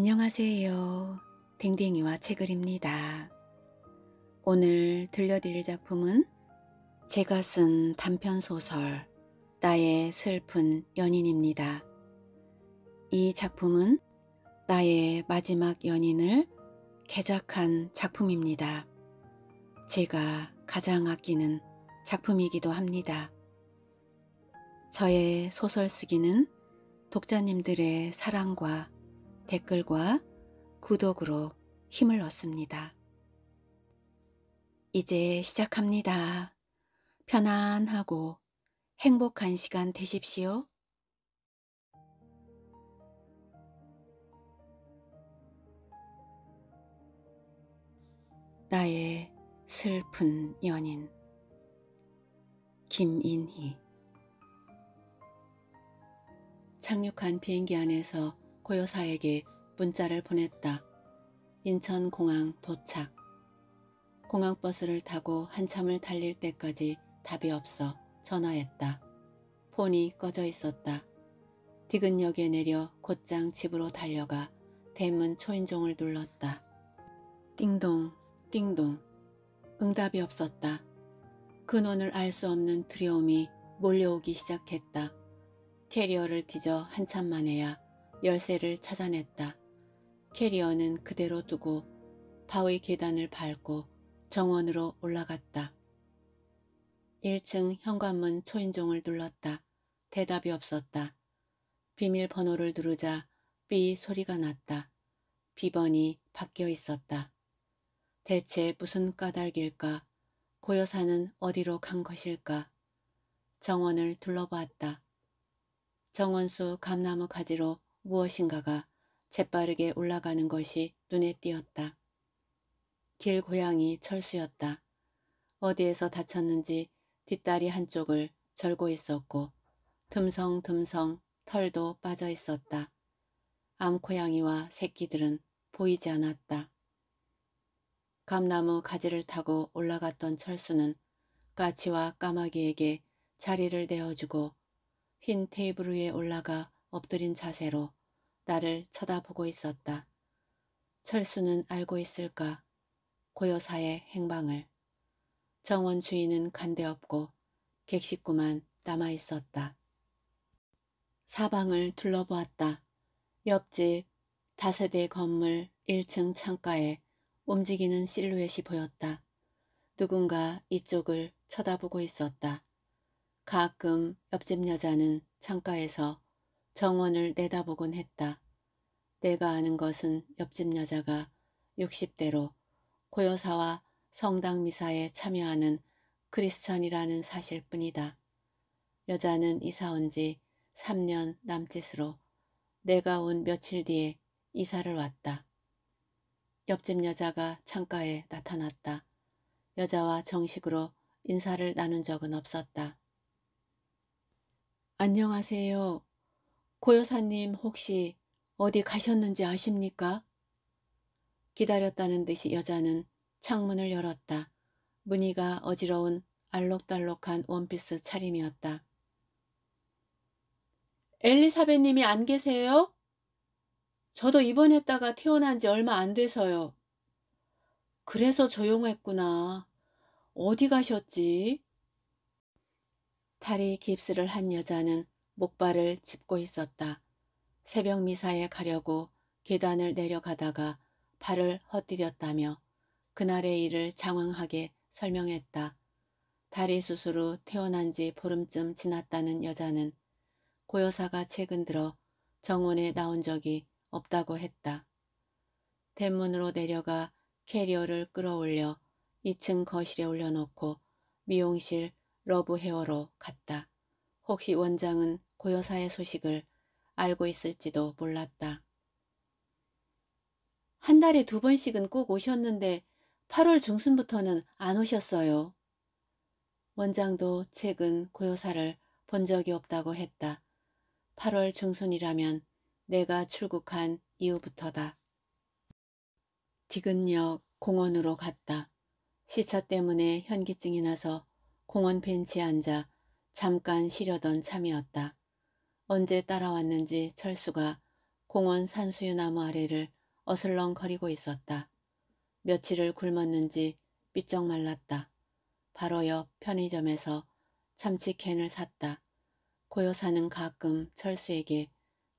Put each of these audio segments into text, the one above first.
안녕하세요. 댕댕이와 책을 입니다. 오늘 들려드릴 작품은 제가 쓴 단편소설 나의 슬픈 연인입니다. 이 작품은 나의 마지막 연인을 개작한 작품입니다. 제가 가장 아끼는 작품이기도 합니다. 저의 소설 쓰기는 독자님들의 사랑과 댓글과 구독으로 힘을 얻습니다. 이제 시작합니다. 편안하고 행복한 시간 되십시오. 나의 슬픈 연인 김인희 착륙한 비행기 안에서 박호 여사에게 문자를 보냈다. 인천공항 도착. 공항버스를 타고 한참을 달릴 때까지 답이 없어 전화했다. 폰이 꺼져 있었다. 디근역에 내려 곧장 집으로 달려가 대문 초인종을 눌렀다. 띵동, 띵동. 응답이 없었다. 근원을 알 수 없는 두려움이 몰려오기 시작했다. 캐리어를 뒤져 한참 만에야 열쇠를 찾아냈다. 캐리어는 그대로 두고 바위 계단을 밟고 정원으로 올라갔다. 1층 현관문 초인종을 눌렀다. 대답이 없었다. 비밀번호를 누르자 삐 소리가 났다. 비번이 바뀌어 있었다. 대체 무슨 까닭일까? 고여사는 어디로 간 것일까? 정원을 둘러보았다. 정원수 감나무 가지로 무엇인가가 재빠르게 올라가는 것이 눈에 띄었다. 길 고양이 철수였다. 어디에서 다쳤는지 뒷다리 한쪽을 절고 있었고 듬성듬성 털도 빠져 있었다. 암고양이와 새끼들은 보이지 않았다. 감나무 가지를 타고 올라갔던 철수는 까치와 까마귀에게 자리를 내어주고 흰 테이블 위에 올라가 엎드린 자세로 나를 쳐다보고 있었다. 철수는 알고 있을까? 고요사의 행방을. 정원 주인은 간대없고 객식구만 남아있었다. 사방을 둘러보았다. 옆집 다세대 건물 1층 창가에 움직이는 실루엣이 보였다. 누군가 이쪽을 쳐다보고 있었다. 가끔 옆집 여자는 창가에서 정원을 내다보곤 했다. 내가 아는 것은 옆집 여자가 60대로 고요사와 성당 미사에 참여하는 크리스천이라는 사실뿐이다. 여자는 이사 온 지 3년 남짓으로 내가 온 며칠 뒤에 이사를 왔다. 옆집 여자가 창가에 나타났다. 여자와 정식으로 인사를 나눈 적은 없었다. 안녕하세요. 고 여사님 혹시 어디 가셨는지 아십니까? 기다렸다는 듯이 여자는 창문을 열었다. 무늬가 어지러운 알록달록한 원피스 차림이었다. 엘리사벳님이 안 계세요? 저도 입원했다가 태어난 지 얼마 안 돼서요. 그래서 조용했구나. 어디 가셨지? 다리 깁스를 한 여자는 목발을 짚고 있었다. 새벽 미사에 가려고 계단을 내려가다가 발을 헛디뎠다며 그날의 일을 장황하게 설명했다. 다리 수술 후 태어난 지 보름쯤 지났다는 여자는 고여사가 최근 들어 정원에 나온 적이 없다고 했다. 대문으로 내려가 캐리어를 끌어올려 2층 거실에 올려놓고 미용실 러브 헤어로 갔다. 혹시 원장은 고여사의 소식을 알고 있을지도 몰랐다. 한 달에 두 번씩은 꼭 오셨는데 8월 중순부터는 안 오셨어요. 원장도 최근 고요사를 본 적이 없다고 했다. 8월 중순이라면 내가 출국한 이후부터다. 디근역 공원으로 갔다. 시차 때문에 현기증이 나서 공원 벤치에 앉아 잠깐 쉬려던 참이었다. 언제 따라왔는지 철수가 공원 산수유나무 아래를 어슬렁거리고 있었다. 며칠을 굶었는지 삐쩍 말랐다. 바로 옆 편의점에서 참치캔을 샀다. 고요사는 가끔 철수에게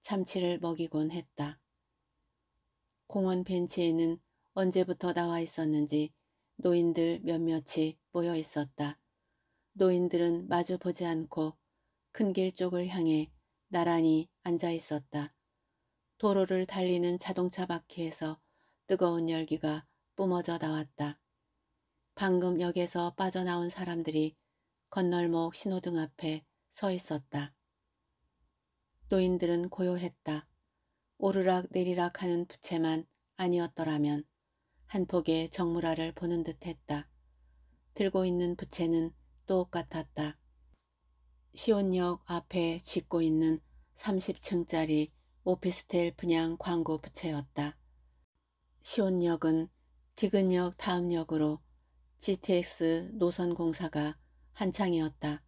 참치를 먹이곤 했다. 공원 벤치에는 언제부터 나와 있었는지 노인들 몇몇이 모여 있었다. 노인들은 마주보지 않고 큰 길 쪽을 향해 나란히 앉아 있었다. 도로를 달리는 자동차 바퀴에서 뜨거운 열기가 뿜어져 나왔다. 방금 역에서 빠져나온 사람들이 건널목 신호등 앞에 서 있었다. 노인들은 고요했다. 오르락 내리락 하는 부채만 아니었더라면 한 폭의 정물화를 보는 듯했다. 들고 있는 부채는 똑같았다. 시온역 앞에 짓고 있는 30층짜리 오피스텔 분양 광고 부채였다. 시온역은 디근역 다음 역으로 GTX 노선 공사가 한창이었다.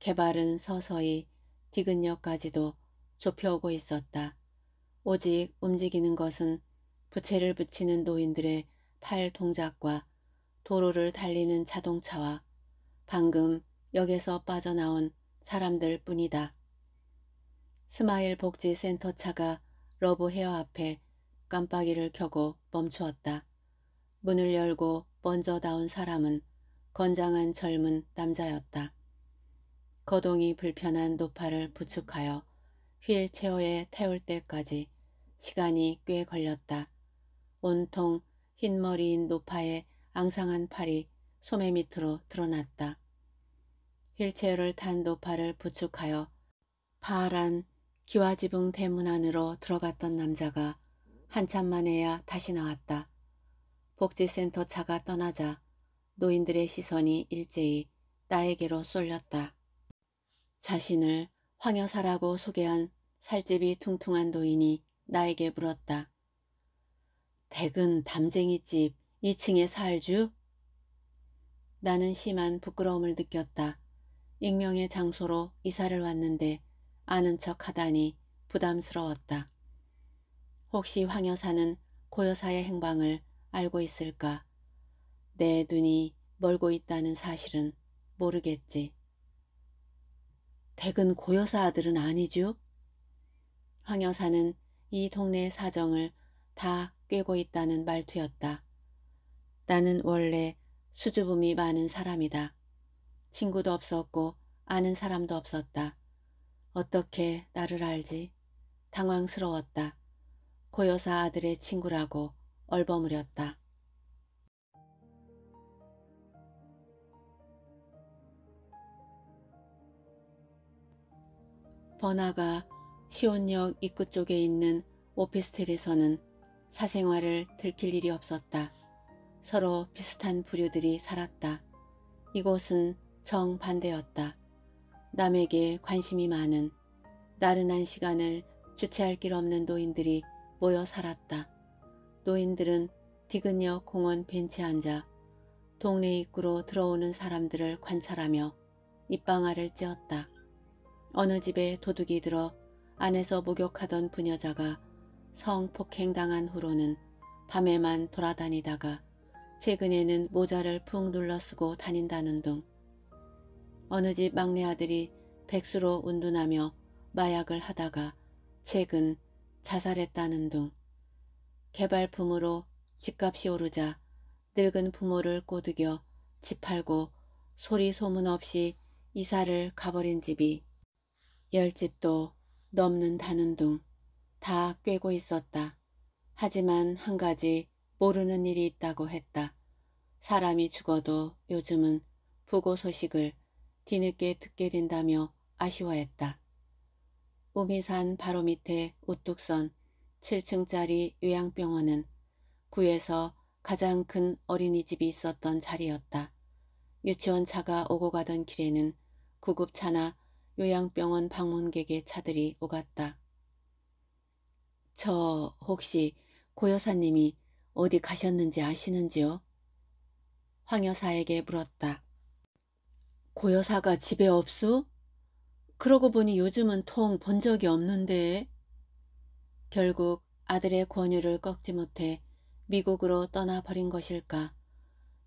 개발은 서서히 디근역까지도 좁혀오고 있었다. 오직 움직이는 것은 부채를 붙이는 노인들의 팔 동작과 도로를 달리는 자동차와 방금 역에서 빠져나온 사람들 뿐이다. 스마일 복지센터 차가 러브 헤어 앞에 깜빡이를 켜고 멈추었다. 문을 열고 먼저 나온 사람은 건장한 젊은 남자였다. 거동이 불편한 노파를 부축하여 휠체어에 태울 때까지 시간이 꽤 걸렸다. 온통 흰머리인 노파의 앙상한 팔이 소매 밑으로 드러났다. 휠체어를 탄 노파를 부축하여 파란 기와지붕 대문 안으로 들어갔던 남자가 한참 만에야 다시 나왔다. 복지센터 차가 떠나자 노인들의 시선이 일제히 나에게로 쏠렸다. 자신을 황여사라고 소개한 살집이 퉁퉁한 노인이 나에게 물었다. 댁은 담쟁이집 2층에 살주? 나는 심한 부끄러움을 느꼈다. 익명의 장소로 이사를 왔는데 아는 척 하다니 부담스러웠다. 혹시 황 여사는 고 여사의 행방을 알고 있을까? 내 눈이 멀고 있다는 사실은 모르겠지. 댁은 고 여사 아들은 아니죠? 황 여사는 이 동네의 사정을 다 꿰고 있다는 말투였다. 나는 원래 수줍음이 많은 사람이다. 친구도 없었고 아는 사람도 없었다. 어떻게 나를 알지? 당황스러웠다. 고여사 아들의 친구라고 얼버무렸다. 번화가 시온역 입구 쪽에 있는 오피스텔에서는 사생활을 들킬 일이 없었다. 서로 비슷한 부류들이 살았다. 이곳은 정반대였다. 남에게 관심이 많은 나른한 시간을 주체할 길 없는 노인들이 모여 살았다. 노인들은 디근역 공원 벤치에 앉아 동네 입구로 들어오는 사람들을 관찰하며 입방아를 찧었다. 어느 집에 도둑이 들어 안에서 목욕하던 부녀자가 성폭행당한 후로는 밤에만 돌아다니다가 최근에는 모자를 푹 눌러 쓰고 다닌다는 등 어느 집 막내 아들이 백수로 운둔하며 마약을 하다가 최근 자살했다는 둥 개발품으로 집값이 오르자 늙은 부모를 꼬드겨 집 팔고 소리 소문 없이 이사를 가버린 집이 열 집도 넘는다는 둥 다 꿰고 있었다. 하지만 한 가지 모르는 일이 있다고 했다. 사람이 죽어도 요즘은 부고 소식을 뒤늦게 듣게 된다며 아쉬워했다. 우미산 바로 밑에 우뚝 선 7층짜리 요양병원은 구에서 가장 큰 어린이집이 있었던 자리였다. 유치원 차가 오고 가던 길에는 구급차나 요양병원 방문객의 차들이 오갔다. 저 혹시 고 여사님이 어디 가셨는지 아시는지요? 황 여사에게 물었다. 고여사가 집에 없수? 그러고 보니 요즘은 통 본 적이 없는데. 결국 아들의 권유를 꺾지 못해 미국으로 떠나버린 것일까.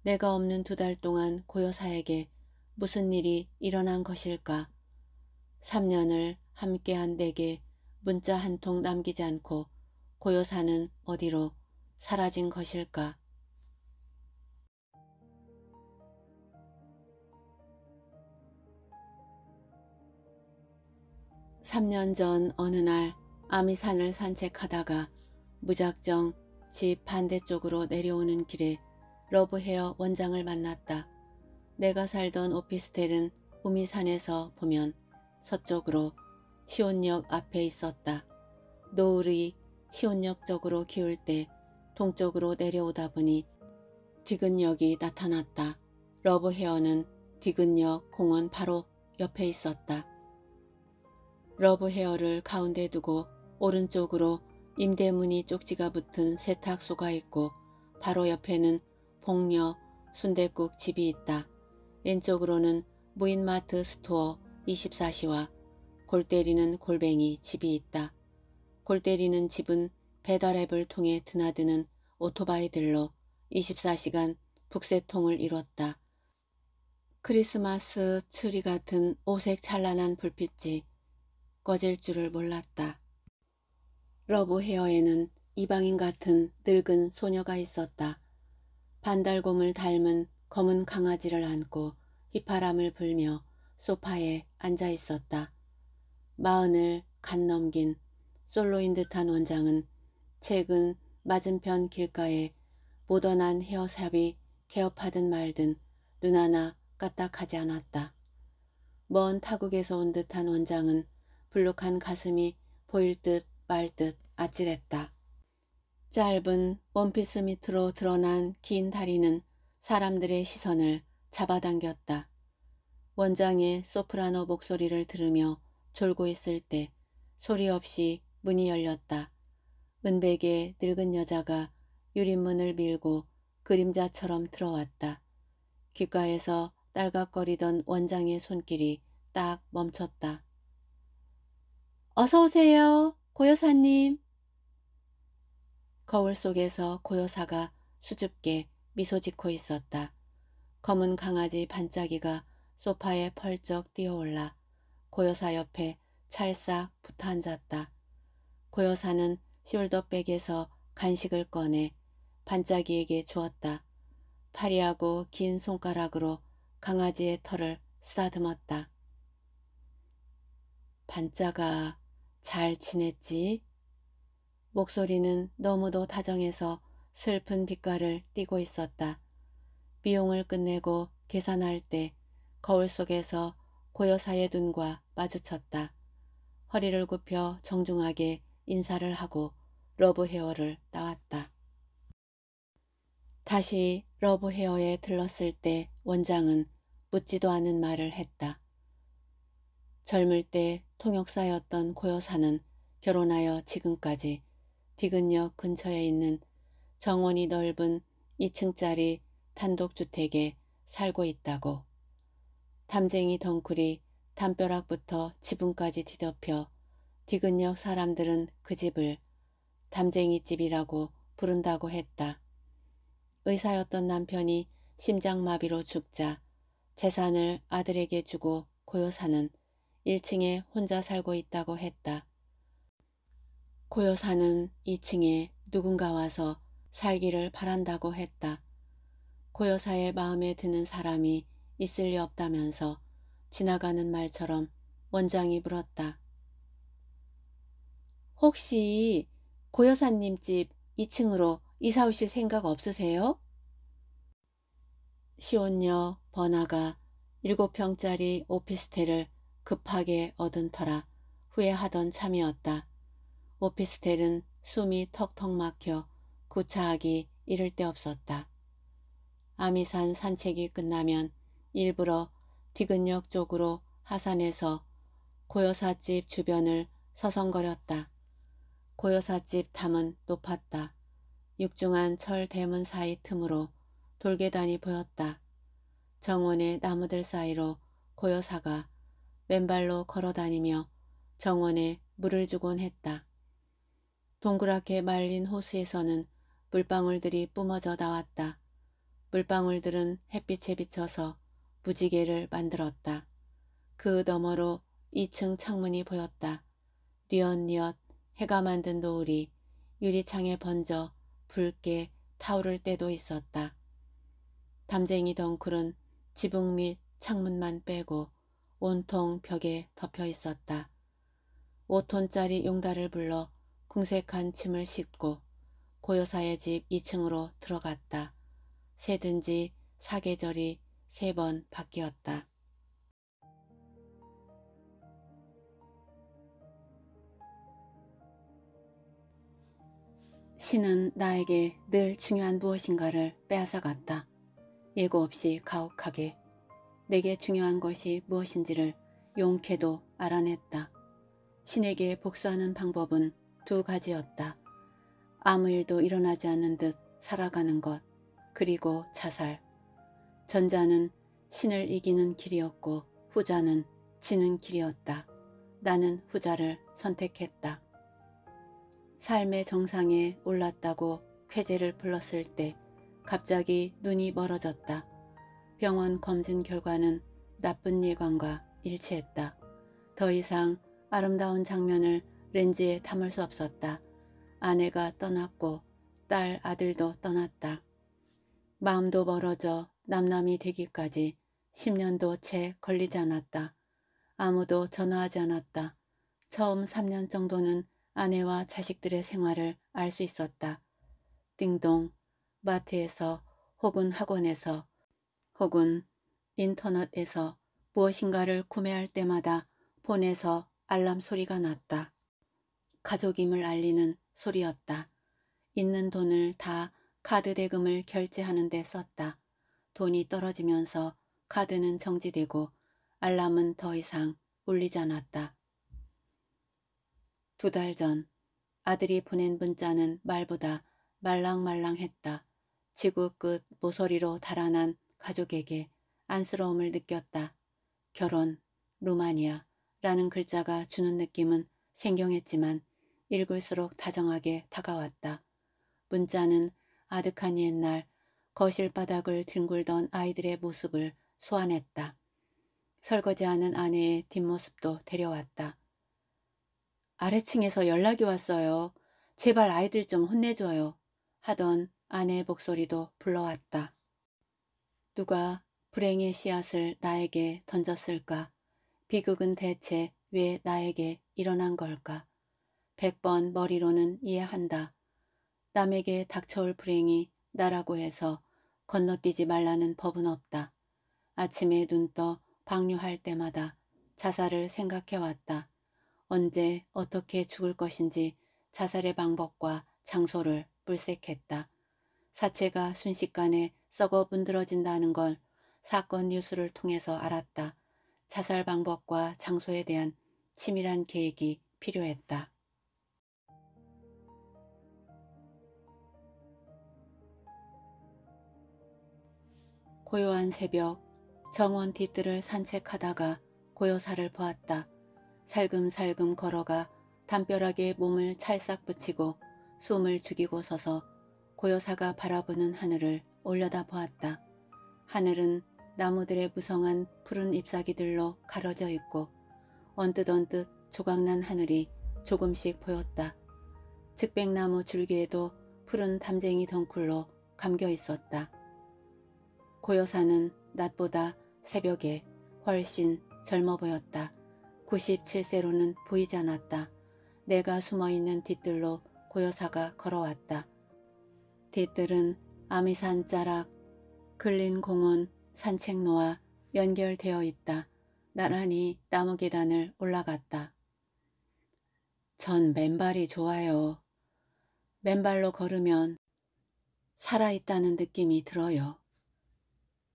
내가 없는 두 달 동안 고여사에게 무슨 일이 일어난 것일까. 3년을 함께한 내게 문자 한 통 남기지 않고 고여사는 어디로 사라진 것일까. 3년 전 어느 날 아미산을 산책하다가 무작정 집 반대쪽으로 내려오는 길에 러브헤어 원장을 만났다. 내가 살던 오피스텔은 우미산에서 보면 서쪽으로 시온역 앞에 있었다. 노을이 시온역 쪽으로 기울 때 동쪽으로 내려오다 보니 디근역이 나타났다. 러브헤어는 디근역 공원 바로 옆에 있었다. 러브 헤어를 가운데 두고 오른쪽으로 임대문이 쪽지가 붙은 세탁소가 있고 바로 옆에는 복녀 순대국 집이 있다. 왼쪽으로는 무인마트 스토어 24시와 골때리는 골뱅이 집이 있다. 골때리는 집은 배달앱을 통해 드나드는 오토바이들로 24시간 북새통을 이뤘다. 크리스마스 트리 같은 오색 찬란한 불빛이 꺼질 줄을 몰랐다. 러브 헤어에는 이방인 같은 늙은 소녀가 있었다. 반달곰을 닮은 검은 강아지를 안고 휘파람을 불며 소파에 앉아 있었다. 마흔을 갓 넘긴 솔로인 듯한 원장은 최근 맞은편 길가에 모던한 헤어샵이 개업하든 말든 눈 하나 까딱하지 않았다. 먼 타국에서 온 듯한 원장은 불룩한 가슴이 보일 듯 말 듯 아찔했다. 짧은 원피스 밑으로 드러난 긴 다리는 사람들의 시선을 잡아당겼다. 원장의 소프라노 목소리를 들으며 졸고 있을 때 소리 없이 문이 열렸다. 은백의 늙은 여자가 유리문을 밀고 그림자처럼 들어왔다. 귓가에서 딸깍거리던 원장의 손길이 딱 멈췄다. 어서 오세요. 고여사님. 거울 속에서 고여사가 수줍게 미소 짓고 있었다. 검은 강아지 반짝이가 소파에 펄쩍 뛰어올라 고여사 옆에 찰싹 붙어앉았다. 고여사는 숄더백에서 간식을 꺼내 반짝이에게 주었다. 파리하고 긴 손가락으로 강아지의 털을 쓰다듬었다. 반짝아 잘 지냈지? 목소리는 너무도 다정해서 슬픈 빛깔을 띠고 있었다. 미용을 끝내고 계산할 때 거울 속에서 고여사의 눈과 마주쳤다. 허리를 굽혀 정중하게 인사를 하고 러브 헤어를 따왔다. 다시 러브 헤어에 들렀을 때 원장은 묻지도 않은 말을 했다. 젊을 때 통역사였던 고여사는 결혼하여 지금까지 디근역 근처에 있는 정원이 넓은 2층짜리 단독주택에 살고 있다고. 담쟁이 덩굴이 담벼락부터 지붕까지 뒤덮여 디근역 사람들은 그 집을 담쟁이 집이라고 부른다고 했다. 의사였던 남편이 심장마비로 죽자 재산을 아들에게 주고 고여사는 1층에 혼자 살고 있다고 했다. 고여사는 2층에 누군가 와서 살기를 바란다고 했다. 고여사의 마음에 드는 사람이 있을 리 없다면서 지나가는 말처럼 원장이 물었다. 혹시 고여사님 집 2층으로 이사 오실 생각 없으세요? 시온녀 버나가 7평짜리 오피스텔을 급하게 얻은 터라 후회하던 참이었다. 오피스텔은 숨이 턱턱 막혀 구차하기 이를 데 없었다. 아미산 산책이 끝나면 일부러 디근역 쪽으로 하산해서 고여사집 주변을 서성거렸다. 고여사집 담은 높았다. 육중한 철 대문 사이 틈으로 돌계단이 보였다. 정원의 나무들 사이로 고여사가 왼발로 걸어다니며 정원에 물을 주곤 했다. 동그랗게 말린 호수에서는 물방울들이 뿜어져 나왔다. 물방울들은 햇빛에 비쳐서 무지개를 만들었다. 그 너머로 2층 창문이 보였다. 뉘엿뉘엿 해가 만든 노을이 유리창에 번져 붉게 타오를 때도 있었다. 담쟁이 덩굴은 지붕 및 창문만 빼고 온통 벽에 덮여 있었다. 5톤짜리 용달을 불러 궁색한 침을 싣고 고요사의 집 2층으로 들어갔다. 새든지 사계절이 세 번 바뀌었다. 신은 나에게 늘 중요한 무엇인가를 빼앗아갔다. 예고 없이 가혹하게 내게 중요한 것이 무엇인지를 용케도 알아냈다. 신에게 복수하는 방법은 두 가지였다. 아무 일도 일어나지 않는 듯 살아가는 것, 그리고 자살. 전자는 신을 이기는 길이었고 후자는 지는 길이었다. 나는 후자를 선택했다. 삶의 정상에 올랐다고 쾌재를 불렀을 때 갑자기 눈이 멀어졌다. 병원 검진 결과는 나쁜 예감과 일치했다. 더 이상 아름다운 장면을 렌즈에 담을 수 없었다. 아내가 떠났고 딸 아들도 떠났다. 마음도 멀어져 남남이 되기까지 10년도 채 걸리지 않았다. 아무도 전화하지 않았다. 처음 3년 정도는 아내와 자식들의 생활을 알 수 있었다. 띵동, 마트에서 혹은 학원에서 혹은 인터넷에서 무엇인가를 구매할 때마다 폰에서 알람 소리가 났다. 가족임을 알리는 소리였다. 있는 돈을 다 카드 대금을 결제하는 데 썼다. 돈이 떨어지면서 카드는 정지되고 알람은 더 이상 울리지 않았다. 두 달 전 아들이 보낸 문자는 말보다 말랑말랑했다. 지구 끝 모서리로 달아난 가족에게 안쓰러움을 느꼈다. 결혼, 루마니아라는 글자가 주는 느낌은 생경했지만 읽을수록 다정하게 다가왔다. 문자는 아득한 옛날 거실 바닥을 뒹굴던 아이들의 모습을 소환했다. 설거지하는 아내의 뒷모습도 데려왔다. 아래층에서 연락이 왔어요. 제발 아이들 좀 혼내줘요. 하던 아내의 목소리도 불러왔다. 누가 불행의 씨앗을 나에게 던졌을까? 비극은 대체 왜 나에게 일어난 걸까? 백번 머리로는 이해한다. 남에게 닥쳐올 불행이 나라고 해서 건너뛰지 말라는 법은 없다. 아침에 눈떠 방류할 때마다 자살을 생각해왔다. 언제 어떻게 죽을 것인지 자살의 방법과 장소를 물색했다. 사체가 순식간에 썩어 문드러진다는 걸 사건 뉴스를 통해서 알았다. 자살 방법과 장소에 대한 치밀한 계획이 필요했다. 고요한 새벽 정원 뒤뜰을 산책하다가 고요사를 보았다. 살금살금 걸어가 담벼락에 몸을 찰싹 붙이고 숨을 죽이고 서서 고요사가 바라보는 하늘을 올려다 보았다. 하늘은 나무들의 무성한 푸른 잎사귀들로 가려져 있고 언뜻 언뜻 조각난 하늘이 조금씩 보였다. 즉백나무 줄기에도 푸른 담쟁이 덩굴로 감겨 있었다. 고여사는 낮보다 새벽에 훨씬 젊어 보였다. 97세로는 보이지 않았다. 내가 숨어있는 뒤뜰로 고여사가 걸어왔다. 뒤뜰은 아미산 자락, 글린 공원, 산책로와 연결되어 있다. 나란히 나무 계단을 올라갔다. 전 맨발이 좋아요. 맨발로 걸으면 살아있다는 느낌이 들어요.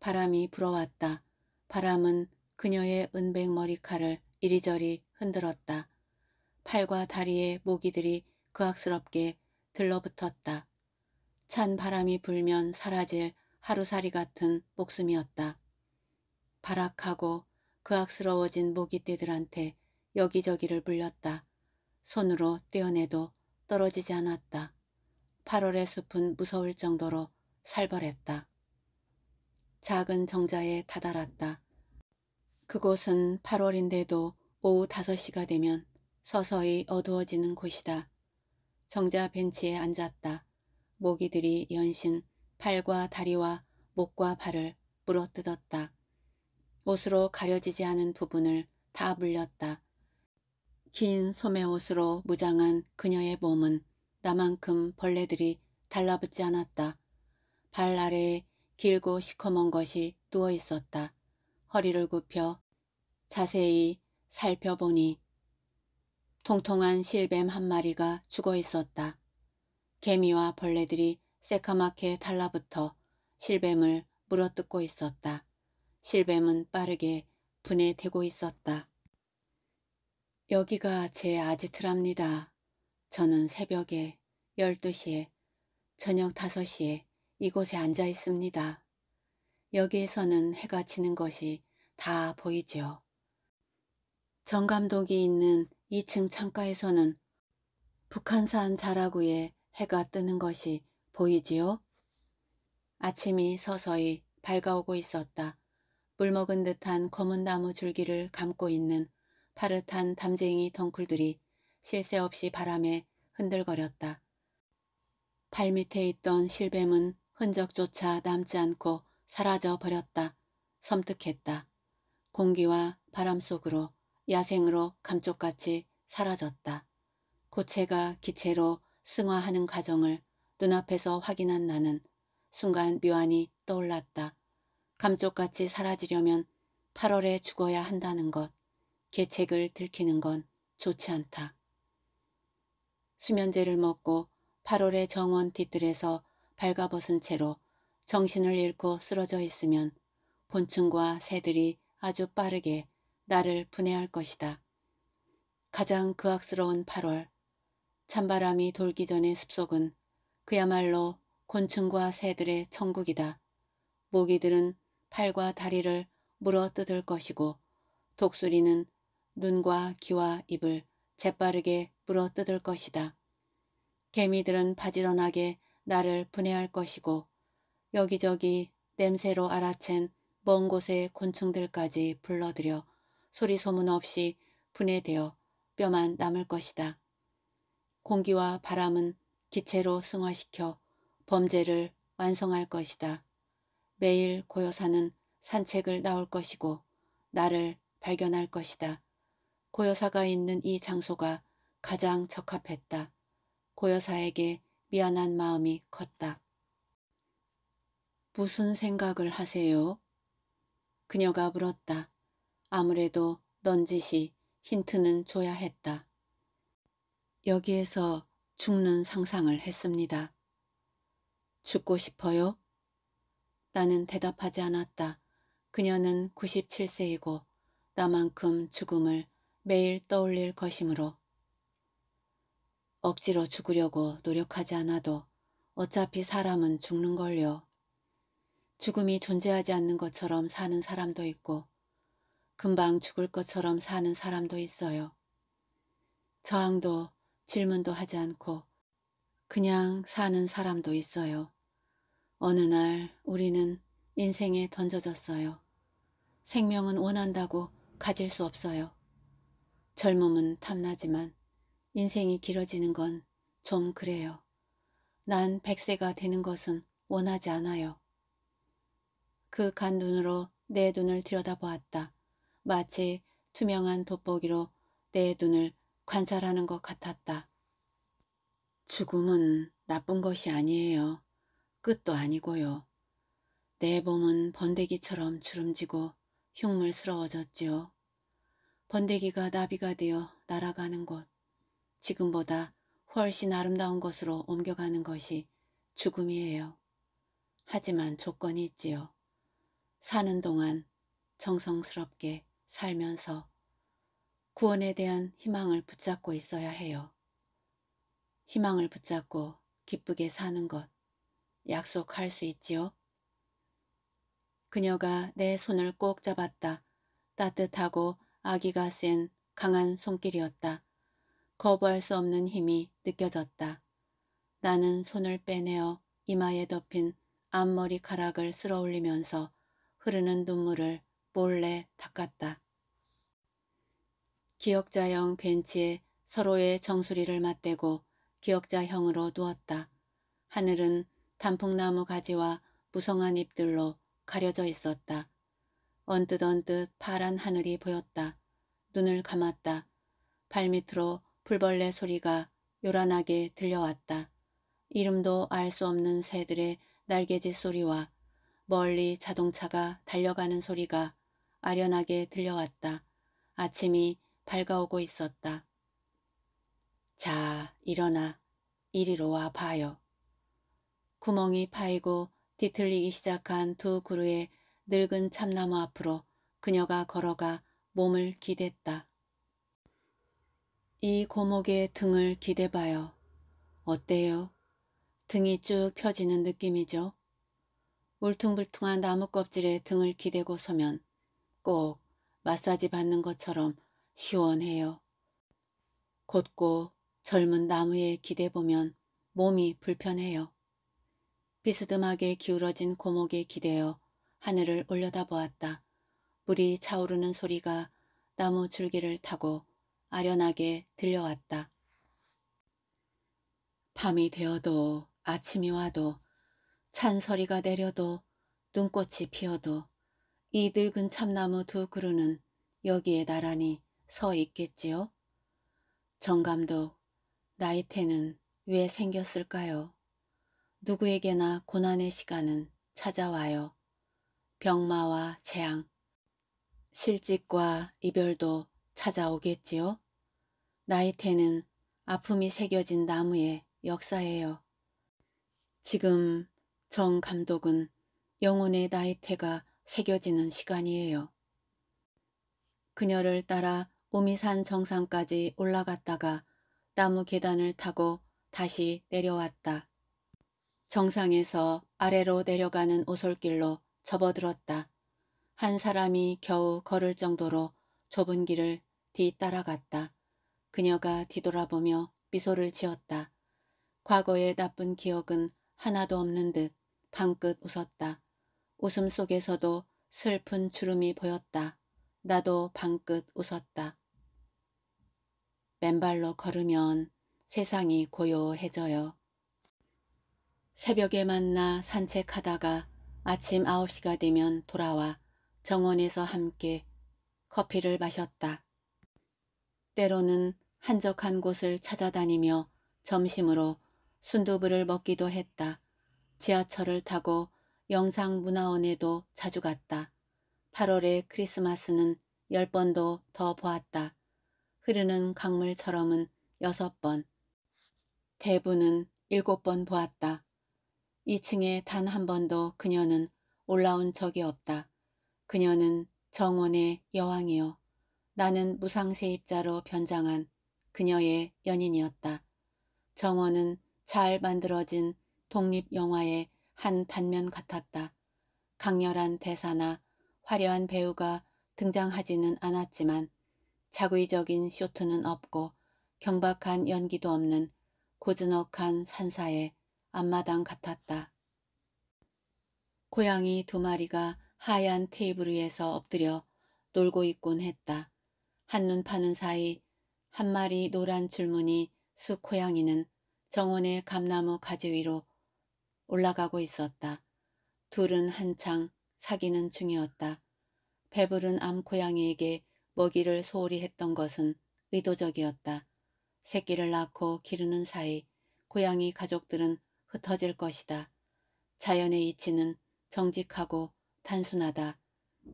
바람이 불어왔다. 바람은 그녀의 은백 머리카락을 이리저리 흔들었다. 팔과 다리의 모기들이 그악스럽게 들러붙었다. 찬 바람이 불면 사라질 하루살이 같은 목숨이었다. 발악하고 그악스러워진 모기떼들한테 여기저기를 불렸다 손으로 떼어내도 떨어지지 않았다. 8월의 숲은 무서울 정도로 살벌했다. 작은 정자에 다다랐다. 그곳은 8월인데도 오후 5시가 되면 서서히 어두워지는 곳이다. 정자 벤치에 앉았다. 모기들이 연신 팔과 다리와 목과 발을 물어뜯었다. 옷으로 가려지지 않은 부분을 다 물렸다. 긴 소매옷으로 무장한 그녀의 몸은 나만큼 벌레들이 달라붙지 않았다. 발 아래에 길고 시커먼 것이 누워 있었다. 허리를 굽혀 자세히 살펴보니 통통한 실뱀 한 마리가 죽어 있었다. 개미와 벌레들이 새카맣게 달라붙어 실뱀을 물어뜯고 있었다. 실뱀은 빠르게 분해되고 있었다. 여기가 제 아지트랍니다. 저는 새벽에 12시에 저녁 5시에 이곳에 앉아 있습니다. 여기에서는 해가 지는 것이 다 보이지요. 정 감독이 있는 2층 창가에서는 북한산 자라구의 해가 뜨는 것이 보이지요? 아침이 서서히 밝아오고 있었다. 물먹은 듯한 검은 나무 줄기를 감고 있는 파릇한 담쟁이 덩굴들이 실새 없이 바람에 흔들거렸다. 발밑에 있던 실뱀은 흔적조차 남지 않고 사라져 버렸다. 섬뜩했다. 공기와 바람 속으로 야생으로 감쪽같이 사라졌다. 고체가 기체로 승화하는 과정을 눈앞에서 확인한 나는 순간 묘안이 떠올랐다. 감쪽같이 사라지려면 8월에 죽어야 한다는 것, 계책을 들키는 건 좋지 않다. 수면제를 먹고 8월의 정원 뒤뜰에서 발가벗은 채로 정신을 잃고 쓰러져 있으면 곤충과 새들이 아주 빠르게 나를 분해할 것이다. 가장 그악스러운 8월 찬바람이 돌기 전의 숲속은 그야말로 곤충과 새들의 천국이다. 모기들은 팔과 다리를 물어 뜯을 것이고 독수리는 눈과 귀와 입을 재빠르게 물어 뜯을 것이다. 개미들은 바지런하게 나를 분해할 것이고 여기저기 냄새로 알아챈 먼 곳의 곤충들까지 불러들여 소리소문 없이 분해되어 뼈만 남을 것이다. 공기와 바람은 기체로 승화시켜 범죄를 완성할 것이다. 매일 고여사는 산책을 나올 것이고 나를 발견할 것이다. 고여사가 있는 이 장소가 가장 적합했다. 고여사에게 미안한 마음이 컸다. 무슨 생각을 하세요? 그녀가 물었다. 아무래도 넌지시 힌트는 줘야 했다. 여기에서 죽는 상상을 했습니다. 죽고 싶어요? 나는 대답하지 않았다. 그녀는 97세이고 나만큼 죽음을 매일 떠올릴 것이므로 억지로 죽으려고 노력하지 않아도 어차피 사람은 죽는걸요. 죽음이 존재하지 않는 것처럼 사는 사람도 있고 금방 죽을 것처럼 사는 사람도 있어요. 저항도 질문도 하지 않고 그냥 사는 사람도 있어요. 어느 날 우리는 인생에 던져졌어요. 생명은 원한다고 가질 수 없어요. 젊음은 탐나지만 인생이 길어지는 건 좀 그래요. 난백세가 되는 것은 원하지 않아요. 그 간 눈으로 내 눈을 들여다보았다. 마치 투명한 돋보기로 내 눈을 관찰하는 것 같았다. 죽음은 나쁜 것이 아니에요. 끝도 아니고요. 내 몸은 번데기처럼 주름지고 흉물스러워졌지요. 번데기가 나비가 되어 날아가는 곳, 지금보다 훨씬 아름다운 것으로 옮겨가는 것이 죽음이에요. 하지만 조건이 있지요. 사는 동안 정성스럽게 살면서 구원에 대한 희망을 붙잡고 있어야 해요. 희망을 붙잡고 기쁘게 사는 것 약속할 수 있지요? 그녀가 내 손을 꼭 잡았다. 따뜻하고 아기가 센 강한 손길이었다. 거부할 수 없는 힘이 느껴졌다. 나는 손을 빼내어 이마에 덮인 앞머리 카락을 쓸어올리면서 흐르는 눈물을 몰래 닦았다. 기역자형 벤치에 서로의 정수리를 맞대고 기역자형으로 누웠다. 하늘은 단풍나무 가지와 무성한 잎들로 가려져 있었다. 언뜻 언뜻 파란 하늘이 보였다. 눈을 감았다. 발밑으로 풀벌레 소리가 요란하게 들려왔다. 이름도 알 수 없는 새들의 날개짓 소리와 멀리 자동차가 달려가는 소리가 아련하게 들려왔다. 아침이 밝아오고 있었다. 자, 일어나. 이리로 와 봐요. 구멍이 파이고 뒤틀리기 시작한 두 그루의 늙은 참나무 앞으로 그녀가 걸어가 몸을 기댔다. 이 고목의 등을 기대봐요. 어때요? 등이 쭉 펴지는 느낌이죠? 울퉁불퉁한 나무 껍질에 등을 기대고 서면 꼭 마사지 받는 것처럼 시원해요. 곧고 젊은 나무에 기대보면 몸이 불편해요. 비스듬하게 기울어진 고목에 기대어 하늘을 올려다보았다. 물이 차오르는 소리가 나무 줄기를 타고 아련하게 들려왔다. 밤이 되어도 아침이 와도 찬서리가 내려도 눈꽃이 피어도 이 늙은 참나무 두 그루는 여기에 나란히 서 있겠지요? 정 감독, 나이테는 왜 생겼을까요? 누구에게나 고난의 시간은 찾아와요. 병마와 재앙, 실직과 이별도 찾아오겠지요? 나이테는 아픔이 새겨진 나무의 역사예요. 지금 정 감독은 영혼의 나이테가 새겨지는 시간이에요. 그녀를 따라 우미산 정상까지 올라갔다가 나무 계단을 타고 다시 내려왔다. 정상에서 아래로 내려가는 오솔길로 접어들었다. 한 사람이 겨우 걸을 정도로 좁은 길을 뒤따라갔다. 그녀가 뒤돌아보며 미소를 지었다. 과거의 나쁜 기억은 하나도 없는 듯 방긋 웃었다. 웃음 속에서도 슬픈 주름이 보였다. 나도 방긋 웃었다. 맨발로 걸으면 세상이 고요해져요. 새벽에 만나 산책하다가 아침 9시가 되면 돌아와 정원에서 함께 커피를 마셨다. 때로는 한적한 곳을 찾아다니며 점심으로 순두부를 먹기도 했다. 지하철을 타고 영상문화원에도 자주 갔다. 8월의 크리스마스는 1번도더 보았다. 흐르는 강물처럼은 여섯 번, 대부는 일곱 번 보았다. 2층에 단 한 번도 그녀는 올라온 적이 없다. 그녀는 정원의 여왕이요. 나는 무상세입자로 변장한 그녀의 연인이었다. 정원은 잘 만들어진 독립영화의 한 단면 같았다. 강렬한 대사나 화려한 배우가 등장하지는 않았지만 자의적인 쇼트는 없고 경박한 연기도 없는 고즈넉한 산사의 앞마당 같았다. 고양이 두 마리가 하얀 테이블 위에서 엎드려 놀고 있곤 했다. 한눈 파는 사이 한 마리 노란 줄무늬 수고양이는 정원의 감나무 가지 위로 올라가고 있었다. 둘은 한창 사귀는 중이었다. 배부른 암고양이에게 먹이를 소홀히 했던 것은 의도적이었다. 새끼를 낳고 기르는 사이 고양이 가족들은 흩어질 것이다. 자연의 이치는 정직하고 단순하다.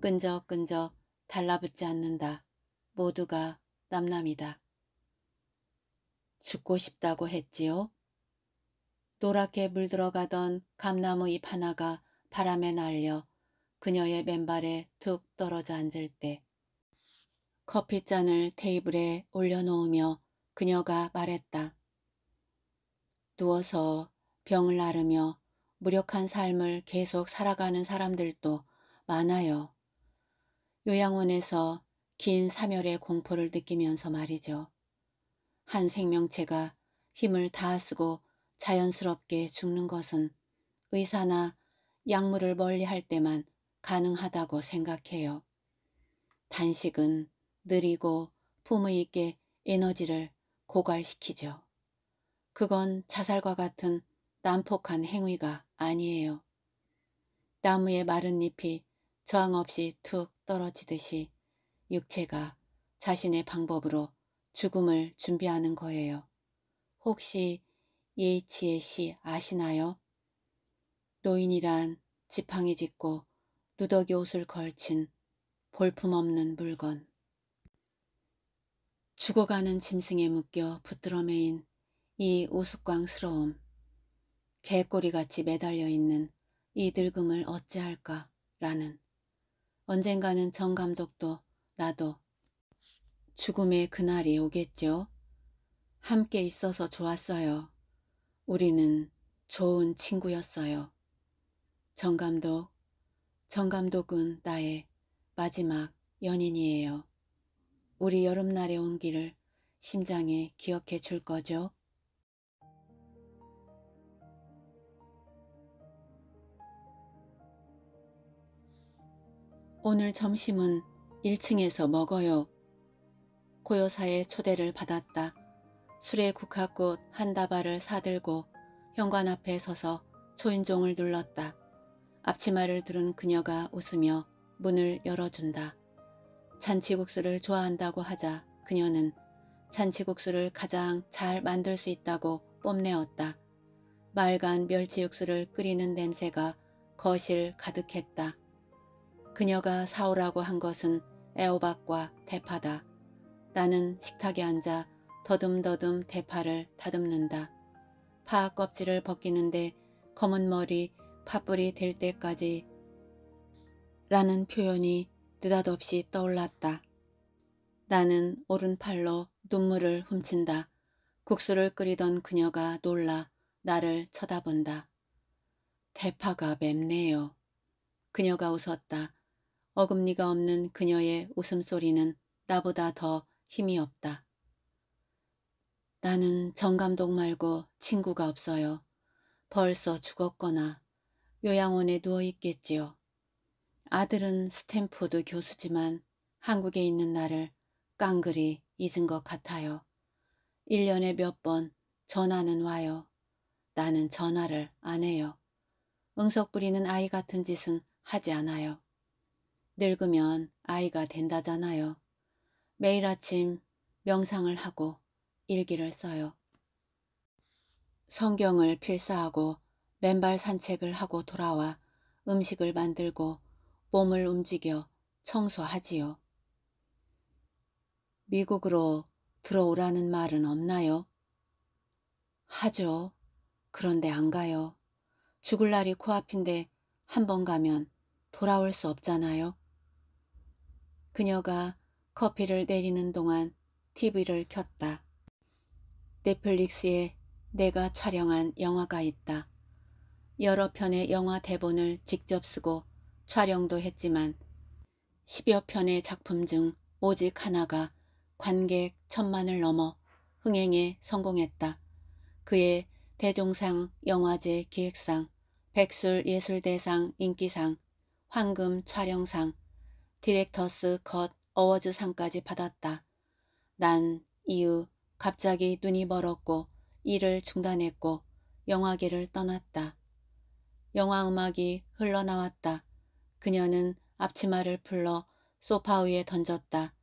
끈적끈적 달라붙지 않는다. 모두가 남남이다. 죽고 싶다고 했지요? 노랗게 물들어가던 감나무 잎 하나가 바람에 날려 그녀의 맨발에 툭 떨어져 앉을 때 커피잔을 테이블에 올려놓으며 그녀가 말했다. 누워서 병을 앓으며 무력한 삶을 계속 살아가는 사람들도 많아요. 요양원에서 긴 사멸의 공포를 느끼면서 말이죠. 한 생명체가 힘을 다 쓰고 자연스럽게 죽는 것은 의사나 약물을 멀리 할 때만 가능하다고 생각해요. 단식은 느리고 품모있게 에너지를 고갈시키죠. 그건 자살과 같은 난폭한 행위가 아니에요. 나무의 마른 잎이 저항 없이 툭 떨어지듯이 육체가 자신의 방법으로 죽음을 준비하는 거예요. 혹시 예이치의 시 아시나요? 노인이란 지팡이 짚고 누더기 옷을 걸친 볼품없는 물건. 죽어가는 짐승에 묶여 붙들어 매인 이 우스꽝스러움, 개꼬리같이 매달려 있는 이 늙음을 어찌할까라는 언젠가는 정 감독도 나도 죽음의 그날이 오겠죠. 함께 있어서 좋았어요. 우리는 좋은 친구였어요. 정 감독, 정 감독은 나의 마지막 연인이에요. 우리 여름날의 온기를 심장에 기억해 줄 거죠? 오늘 점심은 1층에서 먹어요. 고요사의 초대를 받았다. 술에 국화꽃 한 다발을 사들고 현관 앞에 서서 초인종을 눌렀다. 앞치마를 두른 그녀가 웃으며 문을 열어준다. 잔치국수를 좋아한다고 하자 그녀는 잔치국수를 가장 잘 만들 수 있다고 뽐내었다. 맑은 멸치육수를 끓이는 냄새가 거실 가득했다. 그녀가 사오라고 한 것은 애호박과 대파다. 나는 식탁에 앉아 더듬더듬 대파를 다듬는다. 파 껍질을 벗기는데 검은 머리 파뿌리 될 때까지 라는 표현이 느닷없이 떠올랐다. 나는 오른팔로 눈물을 훔친다. 국수를 끓이던 그녀가 놀라 나를 쳐다본다. 대파가 맵네요. 그녀가 웃었다. 어금니가 없는 그녀의 웃음소리는 나보다 더 힘이 없다. 나는 정 감독 말고 친구가 없어요. 벌써 죽었거나 요양원에 누워있겠지요. 아들은 스탠포드 교수지만 한국에 있는 나를 깡그리 잊은 것 같아요. 1년에 몇 번 전화는 와요. 나는 전화를 안 해요. 응석 부리는 아이 같은 짓은 하지 않아요. 늙으면 아이가 된다잖아요. 매일 아침 명상을 하고 일기를 써요. 성경을 필사하고 맨발 산책을 하고 돌아와 음식을 만들고 몸을 움직여 청소하지요. 미국으로 들어오라는 말은 없나요? 하죠. 그런데 안 가요. 죽을 날이 코앞인데 한 번 가면 돌아올 수 없잖아요. 그녀가 커피를 내리는 동안 TV를 켰다. 넷플릭스에 내가 촬영한 영화가 있다. 여러 편의 영화 대본을 직접 쓰고 촬영도 했지만 10여 편의 작품 중 오직 하나가 관객 천만을 넘어 흥행에 성공했다. 그의 대종상 영화제 기획상, 백술예술대상 인기상, 황금 촬영상, 디렉터스 컷 어워즈상까지 받았다. 난 이후 갑자기 눈이 멀었고 일을 중단했고 영화계를 떠났다. 영화음악이 흘러나왔다. 그녀는 앞치마를 풀러 소파 위에 던졌다.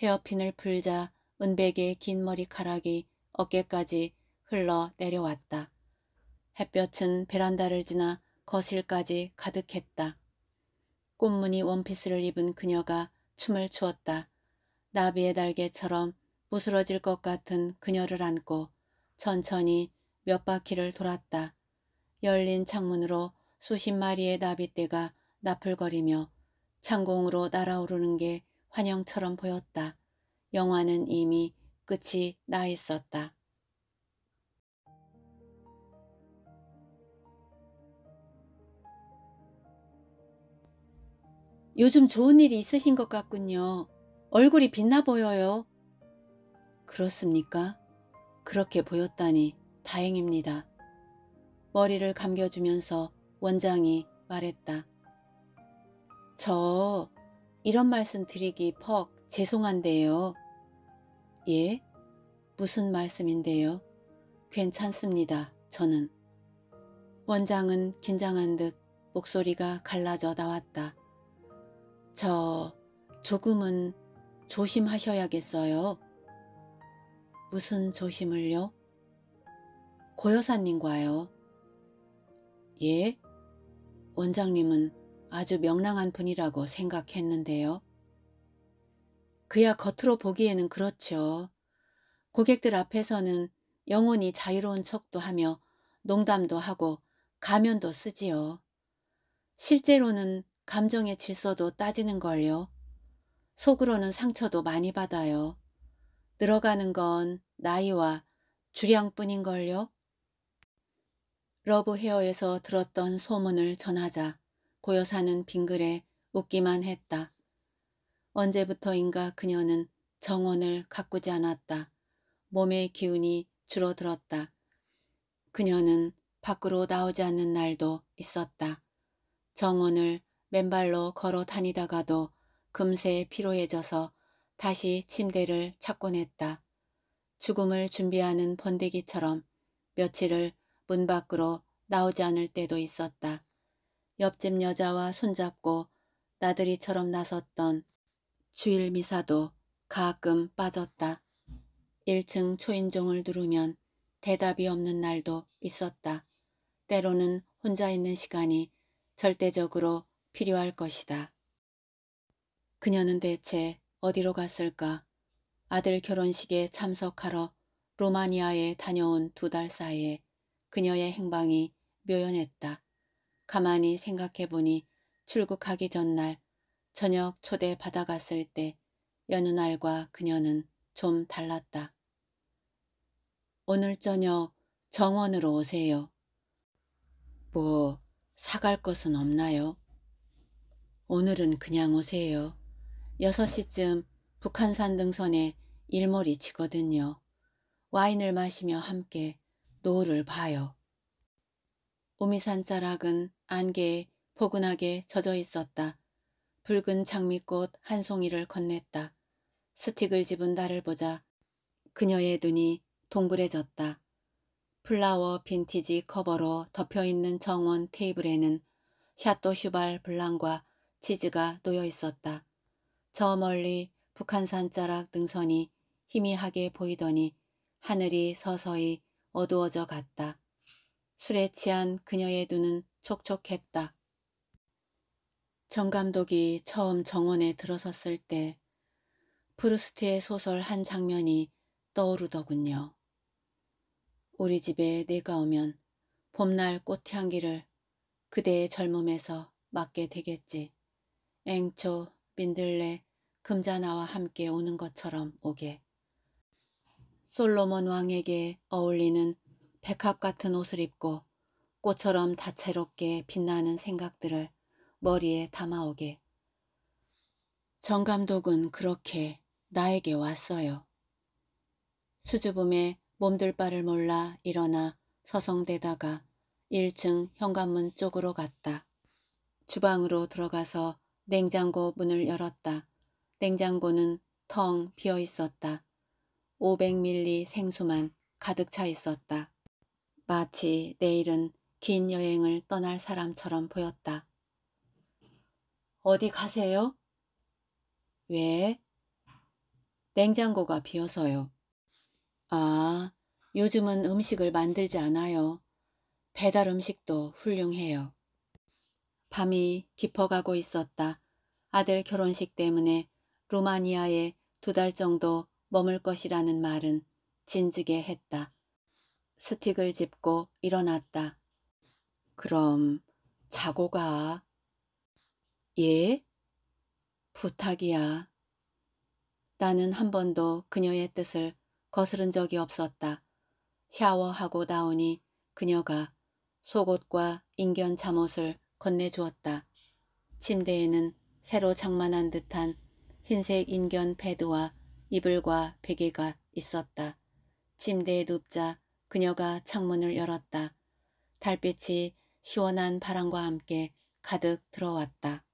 헤어핀을 풀자 은백의 긴 머리카락이 어깨까지 흘러 내려왔다. 햇볕은 베란다를 지나 거실까지 가득했다. 꽃무늬 원피스를 입은 그녀가 춤을 추었다. 나비의 달개처럼 부스러질 것 같은 그녀를 안고 천천히 몇 바퀴를 돌았다. 열린 창문으로 수십 마리의 나비떼가 나풀거리며 창공으로 날아오르는 게 환영처럼 보였다. 영화는 이미 끝이 나 있었다. 요즘 좋은 일이 있으신 것 같군요. 얼굴이 빛나 보여요. 그렇습니까? 그렇게 보였다니 다행입니다. 머리를 감겨주면서 원장이 말했다. 저 이런 말씀 드리기 퍽 죄송한데요. 예? 무슨 말씀인데요? 괜찮습니다. 저는. 원장은 긴장한 듯 목소리가 갈라져 나왔다. 저 조금은 조심하셔야겠어요. 무슨 조심을요? 고여사님과요. 예? 원장님은 아주 명랑한 분이라고 생각했는데요. 그야 겉으로 보기에는 그렇죠. 고객들 앞에서는 영혼이 자유로운 척도 하며 농담도 하고 가면도 쓰지요. 실제로는 감정의 질서도 따지는 걸요. 속으로는 상처도 많이 받아요. 늘어가는 건 나이와 주량뿐인걸요. 러브 헤어에서 들었던 소문을 전하자 고여 사는 빙글에 웃기만 했다. 언제부터인가 그녀는 정원을 가꾸지 않았다. 몸의 기운이 줄어들었다. 그녀는 밖으로 나오지 않는 날도 있었다. 정원을 맨발로 걸어 다니다가도 금세 피로해져서 다시 침대를 찾곤 했다. 죽음을 준비하는 번데기처럼 며칠을 문 밖으로 나오지 않을 때도 있었다. 옆집 여자와 손잡고 나들이처럼 나섰던 주일 미사도 가끔 빠졌다. 1층 초인종을 누르면 대답이 없는 날도 있었다. 때로는 혼자 있는 시간이 절대적으로 필요할 것이다. 그녀는 대체 어디로 갔을까? 아들 결혼식에 참석하러 로마니아에 다녀온 두 달 사이에 그녀의 행방이 묘연했다. 가만히 생각해보니 출국하기 전날 저녁 초대 받아갔을 때 여느 날과 그녀는 좀 달랐다. 오늘 저녁 정원으로 오세요. 뭐 사갈 것은 없나요? 오늘은 그냥 오세요. 6시쯤 북한산 등선에 일몰이 치거든요. 와인을 마시며 함께 노을을 봐요. 우미산 자락은 안개에 포근하게 젖어 있었다. 붉은 장미꽃 한 송이를 건넸다. 스틱을 집은 달을 보자 그녀의 눈이 동그래졌다. 플라워 빈티지 커버로 덮여있는 정원 테이블에는 샤또 슈발 블랑과 치즈가 놓여 있었다. 저 멀리 북한산 자락 등선이 희미하게 보이더니 하늘이 서서히 어두워져 갔다. 술에 취한 그녀의 눈은 촉촉했다. 정 감독이 처음 정원에 들어섰을 때 프루스트의 소설 한 장면이 떠오르더군요. 우리 집에 내가 오면 봄날 꽃향기를 그대의 젊음에서 맡게 되겠지. 앵초, 민들레, 금자나와 함께 오는 것처럼 오게. 솔로몬 왕에게 어울리는 백합 같은 옷을 입고 꽃처럼 다채롭게 빛나는 생각들을 머리에 담아오게. 정 감독은 그렇게 나에게 왔어요. 수줍음에 몸둘 바를 몰라 일어나 서성대다가 1층 현관문 쪽으로 갔다. 주방으로 들어가서 냉장고 문을 열었다. 냉장고는 텅 비어 있었다. 500ml 생수만 가득 차 있었다. 마치 내일은 긴 여행을 떠날 사람처럼 보였다. 어디 가세요? 왜? 냉장고가 비어서요. 아, 요즘은 음식을 만들지 않아요. 배달 음식도 훌륭해요. 밤이 깊어가고 있었다. 아들 결혼식 때문에 루마니아에 두 달 정도 머물 것이라는 말은 진즉에 했다. 스틱을 짚고 일어났다. 그럼 자고 가. 예? 부탁이야. 나는 한 번도 그녀의 뜻을 거스른 적이 없었다. 샤워하고 나오니 그녀가 속옷과 인견 잠옷을 건네주었다. 침대에는 새로 장만한 듯한 흰색 인견 패드와 이불과 베개가 있었다. 침대에 눕자 그녀가 창문을 열었다. 달빛이 시원한 바람과 함께 가득 들어왔다.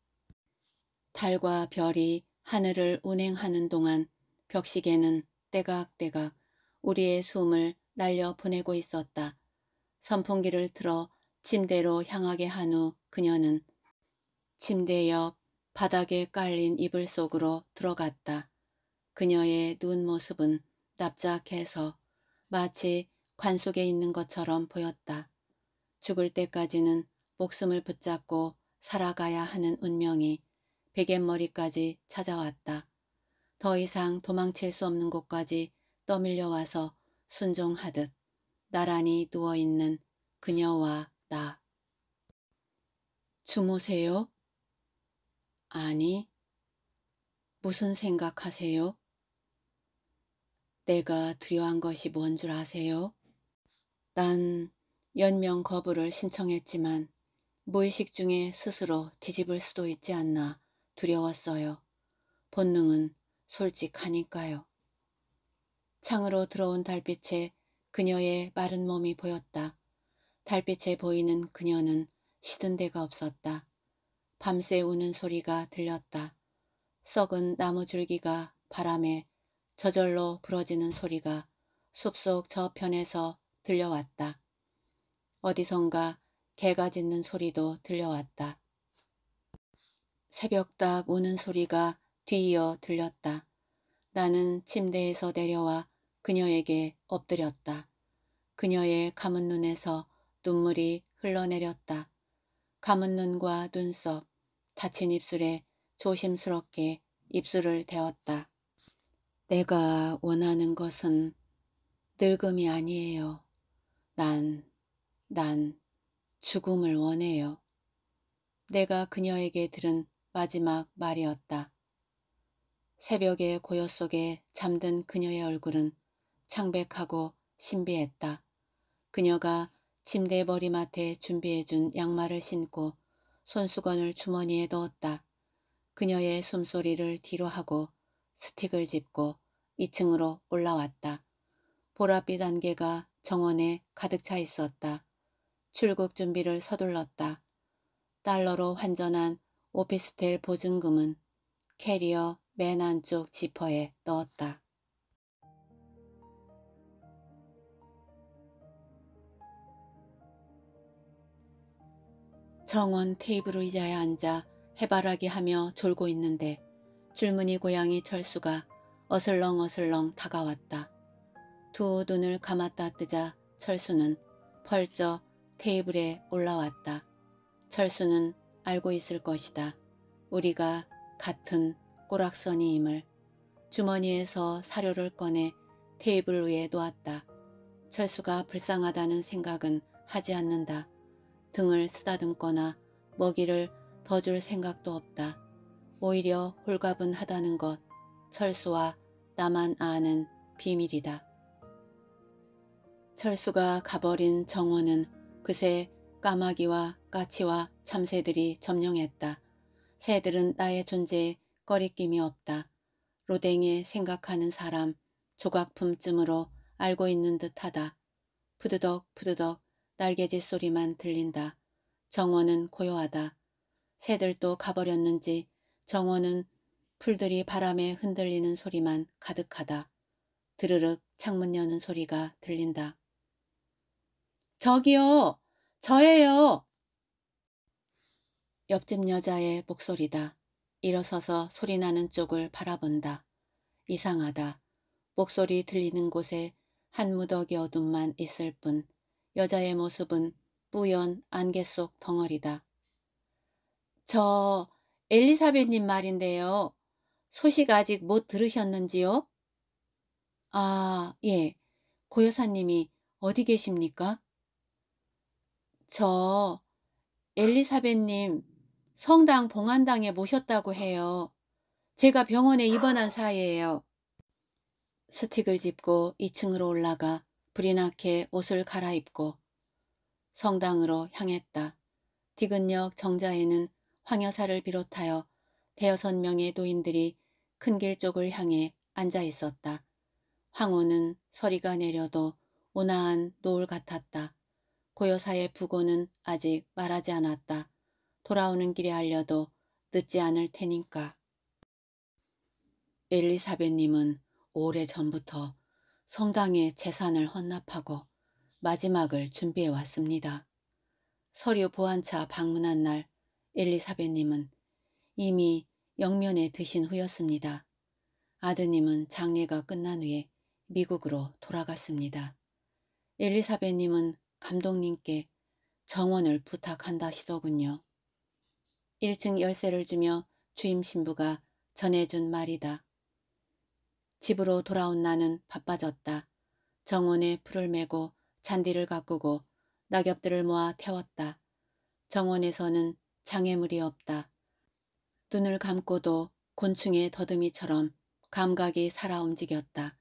달과 별이 하늘을 운행하는 동안 벽시계는 때각때각 우리의 숨을 날려 보내고 있었다. 선풍기를 틀어 침대로 향하게 한 후 그녀는 침대 옆 바닥에 깔린 이불 속으로 들어갔다. 그녀의 눈 모습은 납작해서 마치 관 속에 있는 것처럼 보였다. 죽을 때까지는 목숨을 붙잡고 살아가야 하는 운명이 베갯머리까지 찾아왔다. 더 이상 도망칠 수 없는 곳까지 떠밀려와서 순종하듯 나란히 누워있는 그녀와 나. 주무세요? 아니. 무슨 생각하세요? 내가 두려운 것이 뭔 줄 아세요? 난 연명 거부를 신청했지만 무의식 중에 스스로 뒤집을 수도 있지 않나 두려웠어요. 본능은 솔직하니까요. 창으로 들어온 달빛에 그녀의 마른 몸이 보였다. 달빛에 보이는 그녀는 시든 데가 없었다. 밤새 우는 소리가 들렸다. 썩은 나무 줄기가 바람에 저절로 부러지는 소리가 숲속 저편에서 들려왔다. 어디선가 개가 짖는 소리도 들려왔다. 새벽딱 우는 소리가 뒤이어 들렸다. 나는 침대에서 내려와 그녀에게 엎드렸다. 그녀의 감은 눈에서 눈물이 흘러내렸다. 감은 눈과 눈썹, 다친 입술에 조심스럽게 입술을 대었다. 내가 원하는 것은 늙음이 아니에요. 난난 죽음을 원해요. 내가 그녀에게 들은 마지막 말이었다. 새벽의 고요 속에 잠든 그녀의 얼굴은 창백하고 신비했다. 그녀가 침대 머리맡에 준비해준 양말을 신고 손수건을 주머니에 넣었다. 그녀의 숨소리를 뒤로 하고 스틱을 짚고 2층으로 올라왔다. 보랏빛 안개가 정원에 가득 차 있었다. 출국 준비를 서둘렀다. 달러로 환전한 오피스텔 보증금은 캐리어 맨 안쪽 지퍼에 넣었다. 정원 테이블 의자에 앉아 해바라기 하며 졸고 있는데 줄무늬 고양이 철수가 어슬렁어슬렁 다가왔다. 두 눈을 감았다 뜨자 철수는 펄쩍 테이블에 올라왔다. 철수는 알고 있을 것이다. 우리가 같은 꼬락선이임을 주머니에서 사료를 꺼내 테이블 위에 놓았다. 철수가 불쌍하다는 생각은 하지 않는다. 등을 쓰다듬거나 먹이를 더 줄 생각도 없다. 오히려 홀가분 하다는 것 철수와 나만 아는 비밀이다. 철수가 가버린 정원은 그새 까마귀와 까치와 참새들이 점령했다. 새들은 나의 존재에 꺼리낌이 없다. 로댕에 생각하는 사람, 조각품쯤으로 알고 있는 듯하다. 푸드덕 푸드덕 날개짓 소리만 들린다. 정원은 고요하다. 새들도 가버렸는지 정원은 풀들이 바람에 흔들리는 소리만 가득하다. 드르륵 창문 여는 소리가 들린다. 저기요, 저예요. 옆집 여자의 목소리다. 일어서서 소리나는 쪽을 바라본다. 이상하다. 목소리 들리는 곳에 한 무더기 어둠만 있을 뿐 여자의 모습은 뿌연 안개 속 덩어리다. 저 엘리사벳님 말인데요. 소식 아직 못 들으셨는지요? 아, 예. 고여사님이 어디 계십니까? 저 엘리사벳님 성당 봉안당에 모셨다고 해요. 제가 병원에 입원한 사이에요. 스틱을 짚고 2층으로 올라가 브리나케 옷을 갈아입고 성당으로 향했다. 디근역 정자에는 황여사를 비롯하여 대여섯 명의 노인들이 큰 길 쪽을 향해 앉아 있었다. 황호은 서리가 내려도 온화한 노을 같았다. 고여사의 부고는 아직 말하지 않았다. 돌아오는 길에 알려도 늦지 않을 테니까. 엘리사벳님은 오래전부터 성당에 재산을 헌납하고 마지막을 준비해 왔습니다. 서류 보안차 방문한 날 엘리사벳님은 이미 영면에 드신 후였습니다. 아드님은 장례가 끝난 후에 미국으로 돌아갔습니다. 엘리사벳님은 감독님께 정원을 부탁한다시더군요. 1층 열쇠를 주며 주임 신부가 전해준 말이다. 집으로 돌아온 나는 바빠졌다. 정원에 풀을 메고 잔디를 가꾸고 낙엽들을 모아 태웠다. 정원에서는 장애물이 없다. 눈을 감고도 곤충의 더듬이처럼 감각이 살아 움직였다.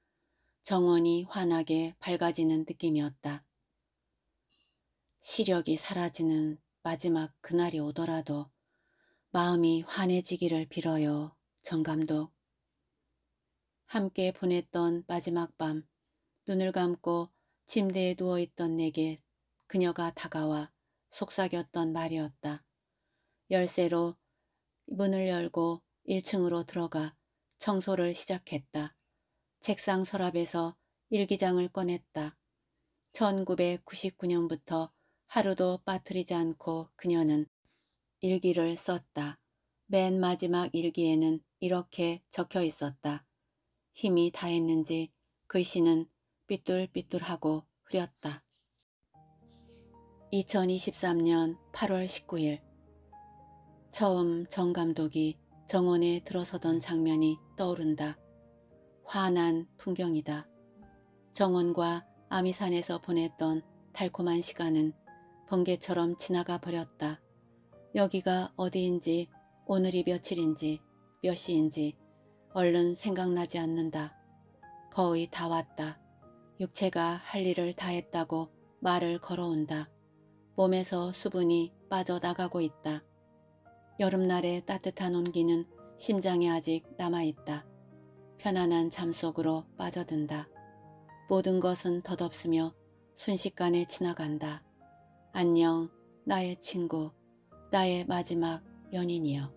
정원이 환하게 밝아지는 느낌이었다. 시력이 사라지는 마지막 그날이 오더라도 마음이 환해지기를 빌어요. 정 감독. 함께 보냈던 마지막 밤 눈을 감고 침대에 누워있던 내게 그녀가 다가와 속삭였던 말이었다. 열쇠로 문을 열고 1층으로 들어가 청소를 시작했다. 책상 서랍에서 일기장을 꺼냈다. 1999년부터 하루도 빠뜨리지 않고 그녀는 일기를 썼다. 맨 마지막 일기에는 이렇게 적혀 있었다. 힘이 다했는지 글씨는 그 삐뚤삐뚤하고 흐렸다. 2023년 8월 19일 처음 정 감독이 정원에 들어서던 장면이 떠오른다. 환한 풍경이다. 정원과 아미산에서 보냈던 달콤한 시간은 번개처럼 지나가 버렸다. 여기가 어디인지 오늘이 며칠인지 몇 시인지 얼른 생각나지 않는다. 거의 다 왔다. 육체가 할 일을 다 했다고 말을 걸어온다. 몸에서 수분이 빠져나가고 있다. 여름날의 따뜻한 온기는 심장에 아직 남아있다. 편안한 잠 속으로 빠져든다. 모든 것은 덧없으며 순식간에 지나간다. 안녕, 나의 친구, 나의 마지막 연인이여.